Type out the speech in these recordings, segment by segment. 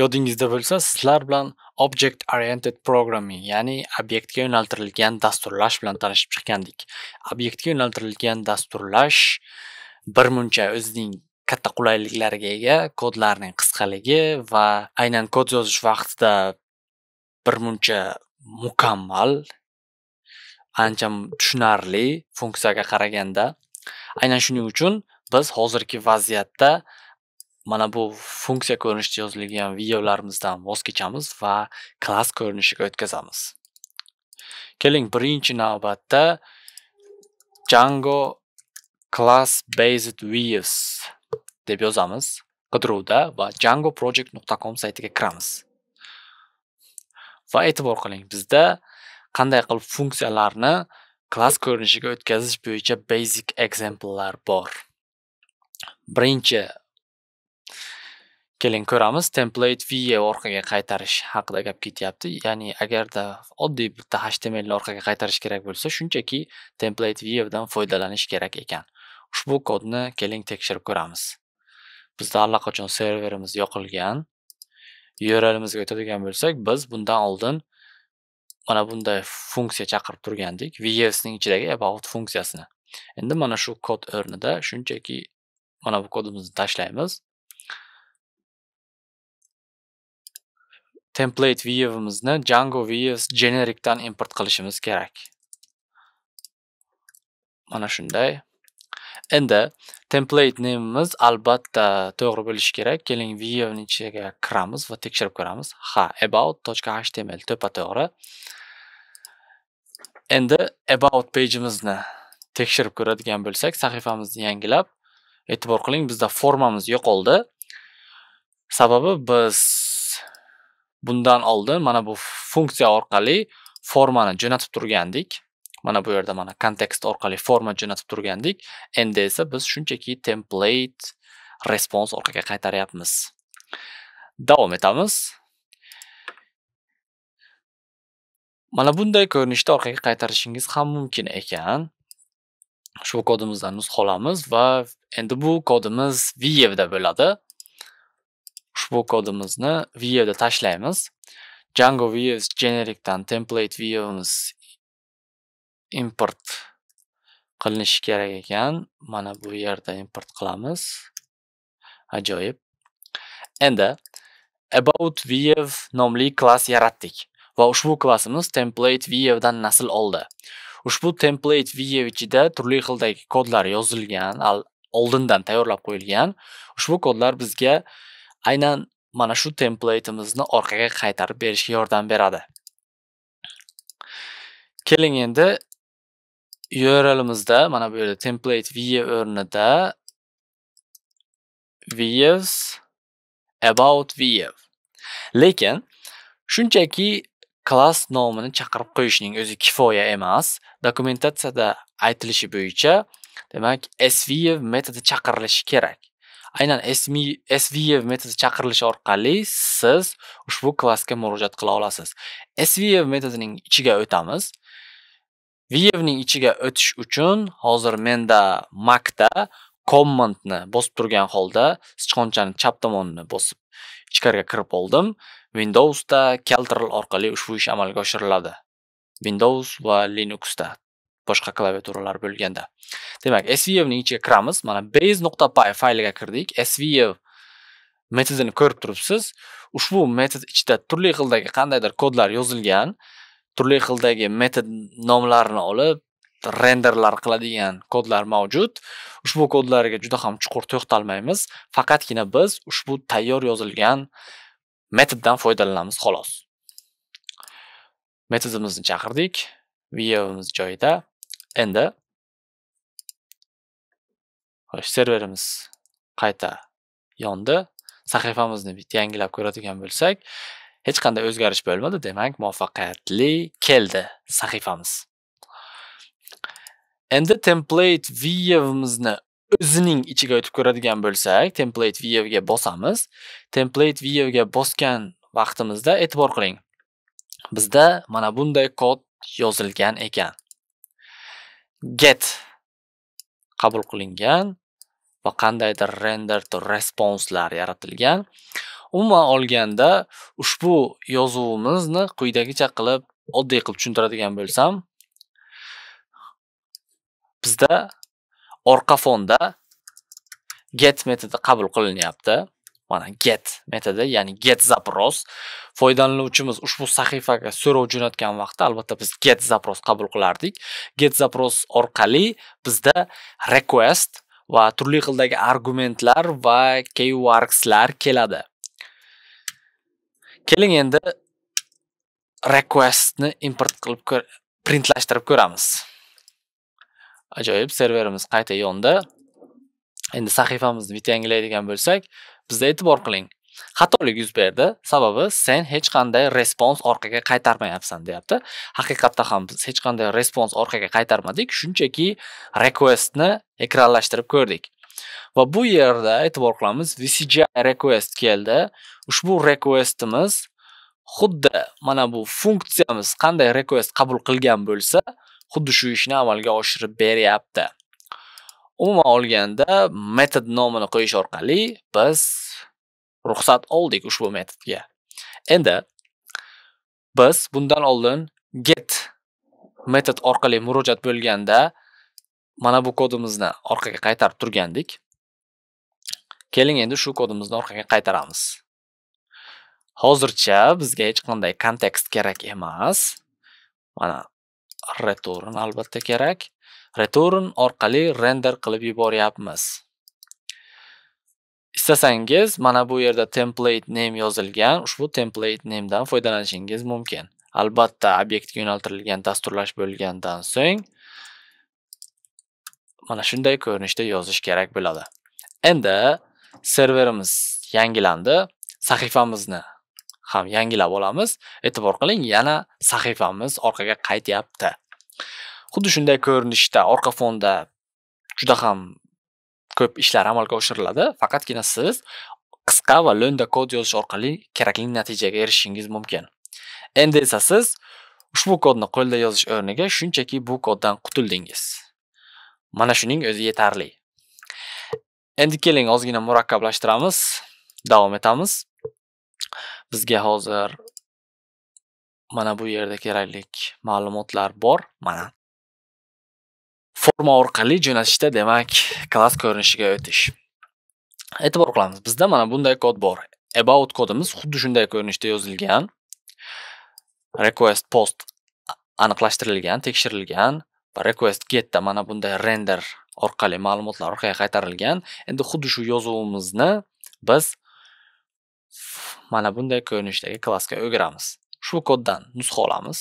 Yodingizda bo'lsa, sizlar bilan Object Oriented Programming, ya'ni obyektga yo'naltirilgan dasturlash bilan tanishib chiqgandik Obyektga yo'naltirilgan dasturlash bir muncha o'zining katta qulayliklariga ega, kodlarning qisqaligi va aynan kod yozish vaqtida bir muncha mukammal, ancha tushunarli funksiyaga qaraganda. Aynan shuning uchun biz hozirgi vaziyatda mana bu funksiya ko'rinishida yozilgan videolarimizdan voz kechamiz va klass ko'rinishiga o'tkazamiz keling birinchi navbatda django class based views deb yozamiz qidiruvda va django project.com saytiga kiramiz va e'tibor qiling bizda qanday qilib funksiyalarni klass ko'rinishiga o'tkazish bo'yicha basic exemple'lar bor birinchi Keling ko'ramiz, template va e orqaga qaytarish haqida gap ketyapti. Ya'ni agarda oddiy bitta HTML orqaga qaytarish kerak bo'lsa, shunchaki template va e dan foydalanish kerak ekan. Ushbu kodni keling tekshirib ko'ramiz. Bizda allaqachon serverimiz yoqilgan. URLimizga o'tadigan bo'lsak, biz bundan oldin mana bunday funksiya chaqirib turgandik, e ning ichidagi about funksiyasini. Endi mana shu kod o'rnida shunchaki mana bu kodimizni tashlaymiz. template viewimizni Django views dan import qilishimiz kerak. Mana shunday. Endi template nameimiz albatta to'g'ri bo'lishi kerak. Keling viewning ichiga kiramiz va tekshirib ko'ramiz. Ha, about.html to'pa to'g'ri. Endi about page'imizni tekshirib ko'radigan bo'lsak, sahifamizni yangilab, e'tibor qiling, bizda formamiz yo'qoldi. Sababi biz bundan oldin mana bu funksiya orqali formani jo'natib turgandik mana bu yerda mana kontekst orqali forma jo'natib turgandik endi esa biz shunchaki template response orqaga qaytaryapmiz davom etamiz mana bunday ko'rinishda orqaga qaytarishingiz ham mumkin ekan shu kodimizdan nusxa olamiz va endi bu kodimiz vievda bo'ladi ushbu kodimizni viewda tashlaymiz django views generikdan template viewimiz import qilinishi kerak ekan mana bu yerda import qilamiz ajoyib endi about view nomli klass yaratdik va ushbu klassimiz template viewdan nasl oldi ushbu template view ichida turli xildagi kodlar yozilgan oldindan tayyorlab qo'yilgan ushbu kodlar bizga aynan mana shu templateimizni orqaga qaytarib berishga yordam beradi keling endi urlimizda mana bu yerda template view o'rnida views about view lekin shunchaki klass nomini chaqirib qo'yishning o'zi kifoya emas dokumentatsiyada aytilishi bo'yicha demak sview metodi chaqirilishi kerak aynan svf metodi chaqirilishi orqali siz ushbu klassga murojaat qila olasiz svf metodining ichiga o'tamiz viyevning ichiga o'tish uchun hozir menda makda commandni bosib turgan holda sichqonchani chap tomonini bosib ichkariga kirib oldim windowsda caltrl orqali ushbu ish amalga oshiriladi windows va linuxda boshqa klaviaturalar bo'lganda demak svf ning ichiga kiramiz mana base nuqta py fayliga kirdik svf metodini ko'rib turibsiz ushbu metod ichida turli xildagi qandaydir kodlar yozilgan turli xildagi metod nomlarini olib renderlar qiladigan kodlar mavjud ushbu kodlarga juda ham chuqur to'xtalmaymiz faqatgina biz ushbu tayyor yozilgan metoddan foydalanamiz xolos metodimizni chaqirdik videomiz joyida endi xo'sh serverimiz qayta yondi sahifamizni bitta yangilab ko'radigan bo'lsak hech qanday o'zgarish bo'lmadi demak muvaffaqiyatli keldi sahifamiz endi template viewimizni o'zining ichiga o'tib ko'radigan bo'lsak template viewga bosamiz template viewga bosgan vaqtimizda e'tibor qiling bizda mana bunday kod yozilgan ekan get qabul qilingan va qandaydir render to response'lar yaratilgan. Umuman olganda ushbu yozuvimizni quyidagicha qilib oddiy qilib tushuntiradigan bo'lsam, bizda orqa fonda get metodi qabul qilinyapti. mana get metodi ya'ni get zapros foydalanuvchimiz ushbu sahifaga so'rov jo'natgan vaqtda albatta biz get zapros qabul qilardik get zapros orqali bizda request va turli xildagi argumentlar va keywordslar keladi keling endi requestni import qilib printlashtirib ko'ramiz ajoyib serverimiz qayta yonda endi sahifamizni yangilaydigan bo'lsak bizda e'tibor qiling xatolik yuz berdi sababi sen hech qanday respons orqaga qaytarmayapsan deyapti haqiqatda ham biz hech qanday respons orqaga qaytarmadik shunchaki requestni ekranlashtirib ko'rdik va bu yerda e'tibor qilamiz vcj request keldi ushbu requestimiz xuddi mana bu funksiyamiz qanday request qabul qilgan bo'lsa xuddi shu ishni amalga oshirib beryapti umuman olganda metod nomini qo'yish orqali biz ruxsat oldik ushbu metodga endi biz bundan oldin get metod orqali murojaat bo'lganda mana bu kodimizni orqaga qaytarib turgandik keling endi shu kodimizni orqaga qaytaramiz hozircha bizga hech qanday kontekst kerak emas mana return albatta kerak return orqali render qilib yuboryapmiz. Istasangiz, mana bu yerda template name yozilgan, ushbu template name dan foydalanishingiz mumkin. Albatta, obyektga yo'naltirilgan dasturlash bo'lgandan so'ng mana shunday ko'rinishda yozish kerak bo'ladi. Endi serverimiz yangilandi, sahifamizni ham yangilab olamiz. E'tibor qiling, yana sahifamiz orqaga qaytyapti. xuddi shunday ko'rinishda orqa fonda juda ham ko'p ishlar amalga oshiriladi faqatgina siz qisqa va lo'nda kod yozish orqali kerakli natijaga erishishingiz mumkin endi esa siz ushbu kodni qo'lda yozish o'rniga shunchaki bu koddan qutuldingiz mana shuning o'zi yetarli endi keling ozgina murakkablashtiramiz davom etamiz bizga hozir mana bu yerda kerakli ma'lumotlar bor mana forma orqali jo'natishda demak klass ko'rinishiga o'tish e'tibor qilamiz bizda mana bunday kod bor about kodimiz xuddi shunday ko'rinishda yozilgan request post aniqlashtirilgan tekshirilgan va request getda mana bunday render orqali ma'lumotlar orqaga qaytarilgan endi xuddi shu yozuvimizni biz mana bunday ko'rinishdagi klassga o'giramiz shu koddan nusxa olamiz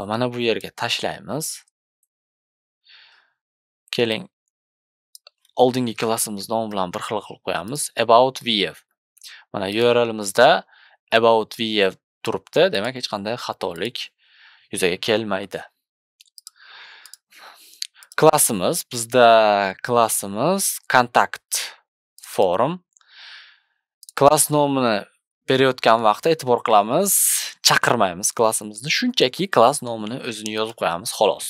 va mana bu yerga tashlaymiz keling oldingi klassimiz nomi bilan bir xil qilib qo'yamiz about vf mana urlimizda about vf turibdi demak hech qanday xatolik yuzaga kelmaydi klassimiz bizda klassimiz kontakt forum klass nomini berayotgan vaqtda e'tibor qilamiz chaqirmaymiz klassimizni shunchaki klass nomini o'zini yozib qo'yamiz xolos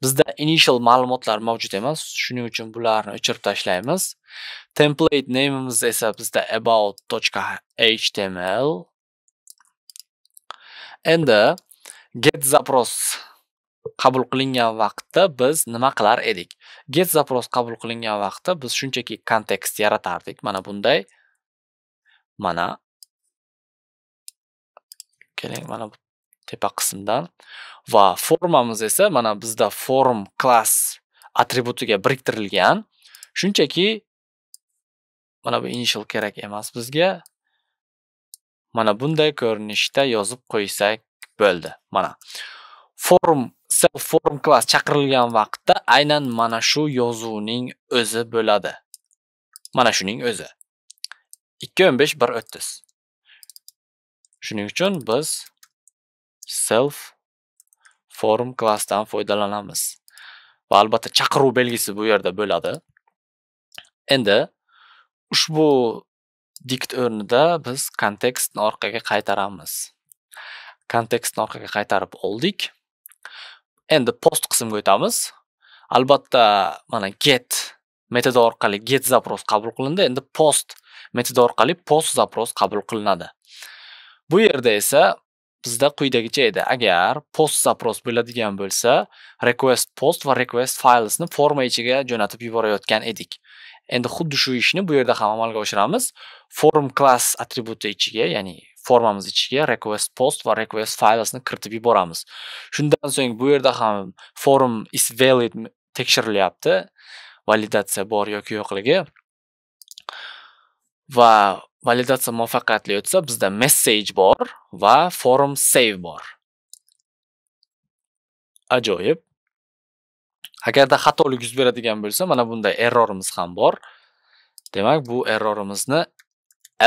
Bizda initial ma'lumotlar mavjud emas, shuning uchun bularni o'chirib tashlaymiz. Template nameimiz esa bizda about.html endi get zapros qabul qilingan vaqtda biz nima qilar edik get zapros qabul qilingan vaqtda biz shunchaki kontekst yaratardik mana bunday mana keling mana bu tepa qismdan va formamiz esa mana bizda form class atributiga biriktirilgan shunchaki mana bu initial kerak emas bizga mana bunday ko'rinishda yozib qo'ysak bo'ldi mana form self form class chaqirilgan vaqtda aynan mana shu yozuvning o'zi bo'ladi mana shuning o'zi o'n besh bir o'ttiz shuning uchun biz self form classdan foydalanamiz va albatta chaqiruv belgisi bu yerda bo'ladi endi ushbu dikt o'rnida biz kontekstni orqaga qaytaramiz kontekstni orqaga qaytarib oldik endi post qismga o'tamiz albatta mana get metodi orqali get zapros qabul qilindi endi post metodi orqali post zapros qabul qilinadi bu yerda esa bizda quyidagicha edi agar post zapros bo'ladigan bo'lsa request post va request filesni forma ichiga jo'natib yuborayotgan edik endi xuddi shu ishni bu yerda ham amalga oshiramiz form class attributi ichiga ya'ni formamiz ichiga request post va request filesni kiritib yuboramiz shundan so'ng bu yerda ham form is valid tekshirilyapti validatsiya bor yoki yo'qligi va validatsiya muvaffaqiyatli o'tsa bizda message bor va forum save bor ajoyib agarda xatolik yuz beradigan bo'lsa mana bunday errorimiz ham bor demak bu errorimizni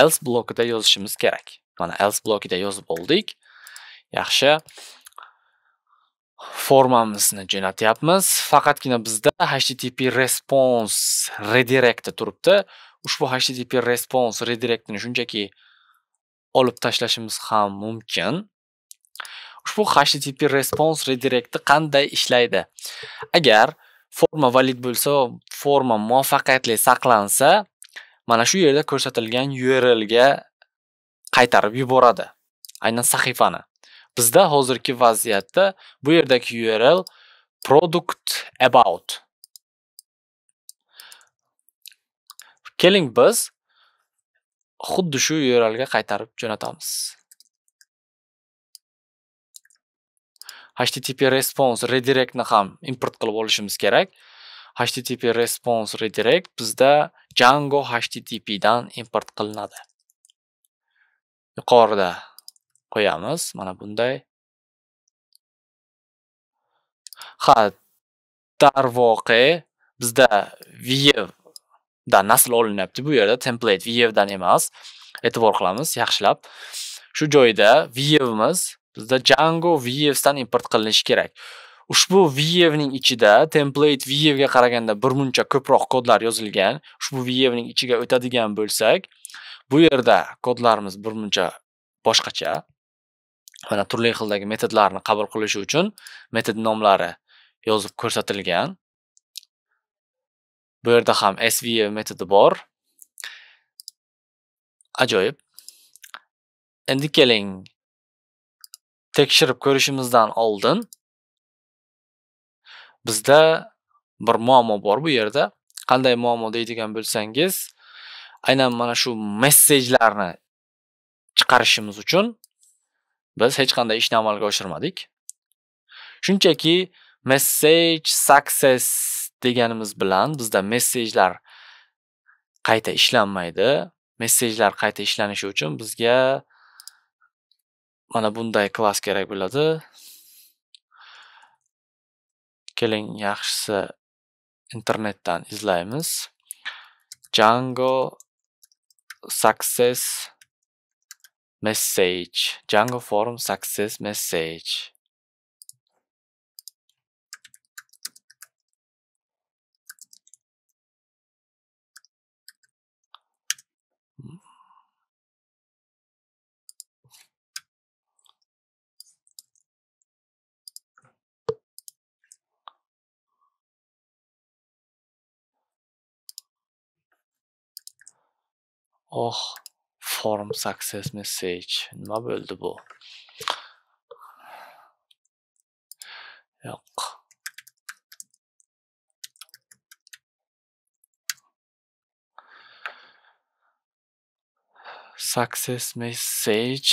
else blokida yozishimiz kerak mana else blokida yozib oldik yaxshi formamizni jo'natyapmiz faqatgina bizda http response redirect turibdi ushbu http response redirectini shunchaki olib tashlashimiz ham mumkin ushbu http response redirecti qanday ishlaydi agar forma valid bo'lsa forma muvaffaqiyatli saqlansa mana shu yerda ko'rsatilgan url ga qaytarib yuboradi aynan sahifani bizda hozirgi vaziyatda bu yerdagi url product about keling biz xuddi shu URLga qaytarib jo'natamiz. http response redirectni ham import qilib olishimiz kerak http response redirect bizda django http dan import qilinadi yuqorida qo'yamiz mana bunday ha darvoqe bizda view dan nasl olinyapti bu yerda template dan emas e'tibor qilamiz yaxshilab shu joyda view'imiz bizda Django dan import qilinishi kerak ushbu ning ichida template ga qaraganda bir muncha ko'proq kodlar yozilgan ushbu ning ichiga o'tadigan bo'lsak bu yerda kodlarimiz bir muncha boshqacha mana turli xildagi metodlarni qabul qilishi uchun metod nomlari yozib ko'rsatilgan Bu yerda ham SVE metodi bor. Ajoyib. Endi keling tekshirib ko'rishimizdan oldin bizda bir muammo bor bu yerda. Qanday muammo deydigan bo'lsangiz, aynan mana shu messejlarni chiqarishimiz uchun biz hech qanday ishni amalga oshirmadik. Shunchaki message success deganimiz bilan bizda messejlar qayta ishlanmaydi. Messejlar qayta ishlanishi uchun bizga mana bunday klass kerak bo'ladi. Keling, yaxshisi internetdan izlaymiz. Django success message. Django form success message. Oh form success message nima bo'ldi bu yo'q success message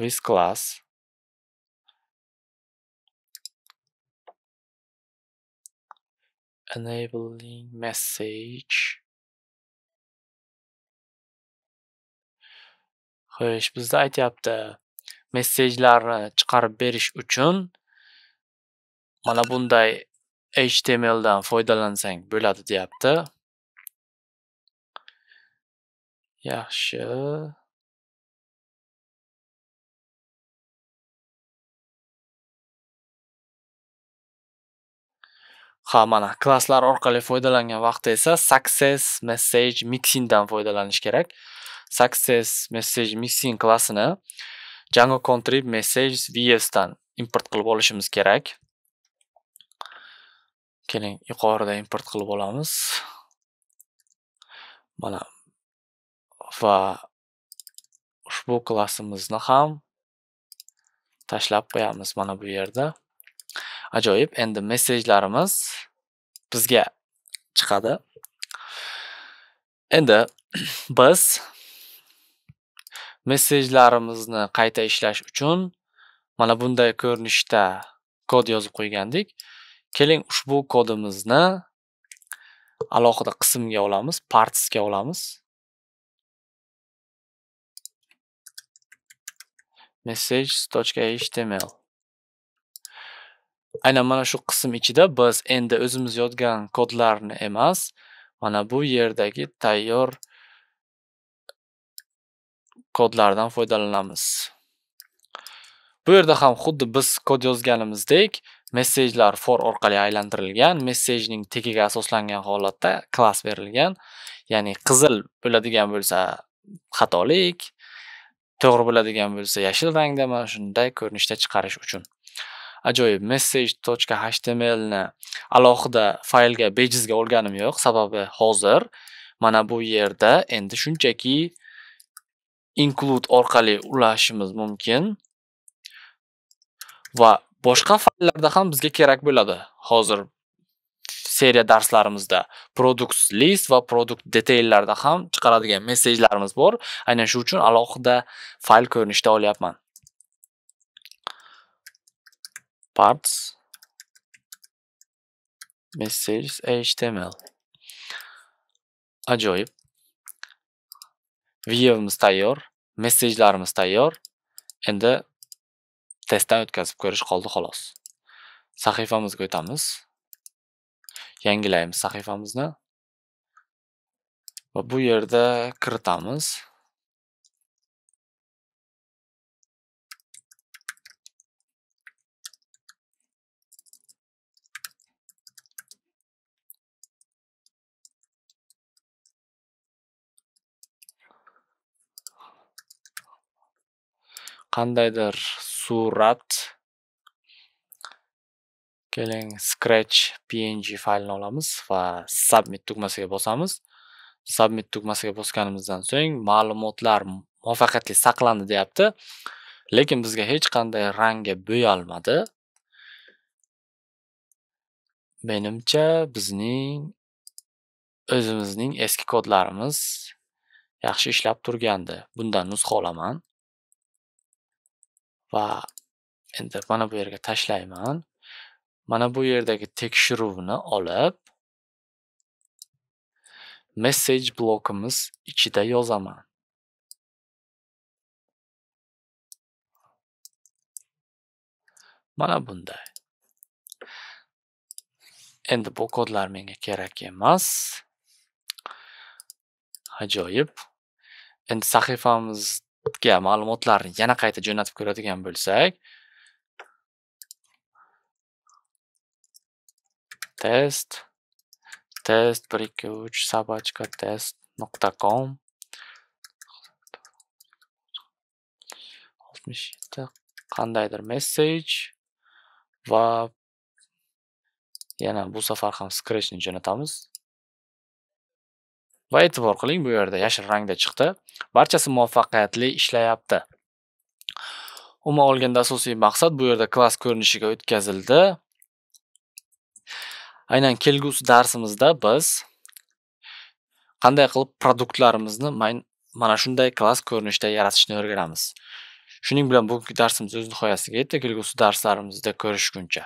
with class enabling message xo'sh bizda aytyapti messejlarni e, chiqarib berish uchun mana bunday html dan foydalansang bo'ladi deyapti yaxshi ha mana klasslar orqali foydalangan vaqtda esa success message mixingdan foydalanish kerak success message missing klassini django contrib message vs dan import qilib olishimiz kerak keling yuqorida import qilib olamiz mana va ushbu klassimizni ham tashlab qo'yamiz mana bu yerda ajoyib endi messejlarimiz bizga chiqadi endi biz messejlarimizni qayta ishlash uchun mana bunday ko'rinishda kod yozib qo'ygandik keling ushbu kodimizni alohida qismga olamiz partsga olamiz message.html aynan mana shu qism ichida biz endi o'zimiz yozgan kodlarni emas mana bu yerdagi tayyor kodlardan foydalanamiz. Bu yerda ham xuddi biz kod yozganimizdek, messejlar for orqali aylantirilgan, messejning tagiga asoslangan holatda klass berilgan. Ya'ni qizil bo'ladigan bo'lsa xatolik, to'g'ri bo'ladigan bo'lsa yashil rangda mana shunday ko'rinishda chiqarish uchun. ajoyib message.html ni alohida faylga bejizga olganim yo'q, sababi hozir mana bu yerda endi shunchaki include orqali ulashimiz mumkin va boshqa fayllarda ham bizga kerak bo'ladi hozir seriya darslarimizda product list va product detaillarda ham chiqaradigan messejlarimiz bor aynan shu uchun alohida fayl ko'rinishida olyapman parts messages html ajoyib Viewimiz tayyor, messejlarimiz tayyor. Endi testdan o'tkazib ko'rish qoldi xolos. Sahifamizga o'tamiz. Yangilaymiz sahifamizni. Va bu yerda kiritamiz. qandaydir surat keling scratch png faylini olamiz va submit tugmasiga bosamiz submit tugmasiga bosganimizdan so'ng ma'lumotlar muvaffaqiyatli saqlandi deyapti lekin bizga hech qanday rangga bo'yalmadi menimcha bizning o'zimizning eski kodlarimiz yaxshi ishlab turgandi bundan nusxa olaman va endi mana bu yerga tashlayman mana bu yerdagi tekshiruvni olib message blokimiz ichida yozaman mana bunday endi bu kodlar menga kerak emas ajoyib endi sahifamiz ga ma'lumotlarni yana qayta jo'natib ko'radigan bo'lsak test test bir ikki uch sobachka test nuqta com oltmish yetti qandaydir message va yana bu safar ham scratchni jo'natamiz va e'tibor qiling bu yerda yashil rangda chiqdi barchasi muvaffaqiyatli ishlayapti umuman olganda asosiy maqsad bu yerda klass ko'rinishiga o'tkazildi aynan kelgusi darsimizda biz qanday qilib produktlarimizni mana shunday klass ko'rinishda yaratishni o'rganamiz shuning bilan bugungi darsimiz o'z nihoyasiga yetdi kelgusi darslarimizda ko'rishguncha